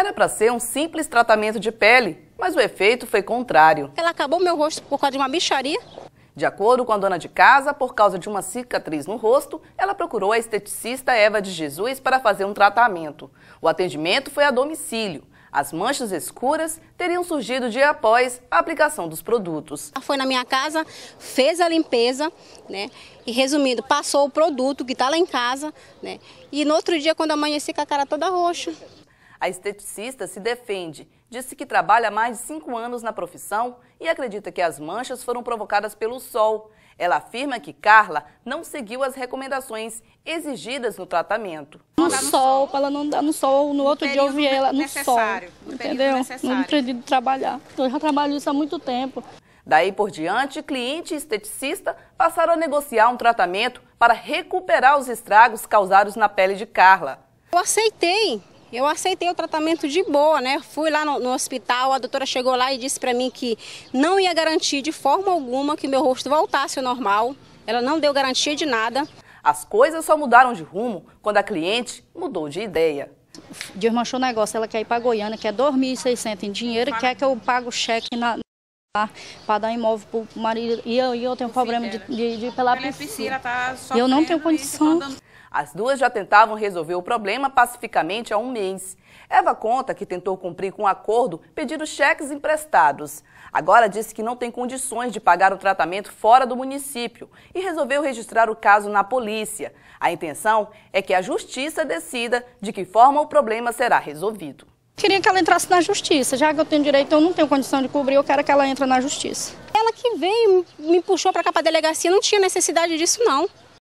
Era para ser um simples tratamento de pele, mas o efeito foi contrário. Ela acabou meu rosto por causa de uma bicharia. De acordo com a dona de casa, por causa de uma cicatriz no rosto, ela procurou a esteticista Eva de Jesus para fazer um tratamento. O atendimento foi a domicílio. As manchas escuras teriam surgido dia após a aplicação dos produtos. Ela foi na minha casa, fez a limpeza, né? E resumindo, passou o produto que está lá em casa, né? E no outro dia, quando amanheci com a cara toda roxa. A esteticista se defende, disse que trabalha há mais de cinco anos na profissão e acredita que as manchas foram provocadas pelo sol. Ela afirma que Carla não seguiu as recomendações exigidas no tratamento. No sol, para ela não dar no sol, no outro dia eu vi ela no sol, entendeu? Não acredito trabalhar. Eu já trabalho isso há muito tempo. Daí por diante, cliente e esteticista passaram a negociar um tratamento para recuperar os estragos causados na pele de Carla. Eu aceitei eu aceitei o tratamento de boa, né? Fui lá no, no hospital, a doutora chegou lá e disse para mim que não ia garantir de forma alguma que meu rosto voltasse ao normal. Ela não deu garantia de nada. As coisas só mudaram de rumo quando a cliente mudou de ideia. Desmanchou o negócio, ela quer ir para Goiânia, quer 2.600 em dinheiro quer que eu pague o cheque na, para dar imóvel para o marido. E eu, eu tenho o problema de, de, de, de pelar para tá Eu não tenho condição. As duas já tentavam resolver o problema pacificamente há um mês. Eva conta que tentou cumprir com o um acordo pedindo cheques emprestados. Agora disse que não tem condições de pagar o tratamento fora do município e resolveu registrar o caso na polícia. A intenção é que a justiça decida de que forma o problema será resolvido. Queria que ela entrasse na justiça, já que eu tenho direito, eu não tenho condição de cobrir, eu quero que ela entre na justiça. Ela que veio, me puxou para cá para a delegacia, não tinha necessidade disso não.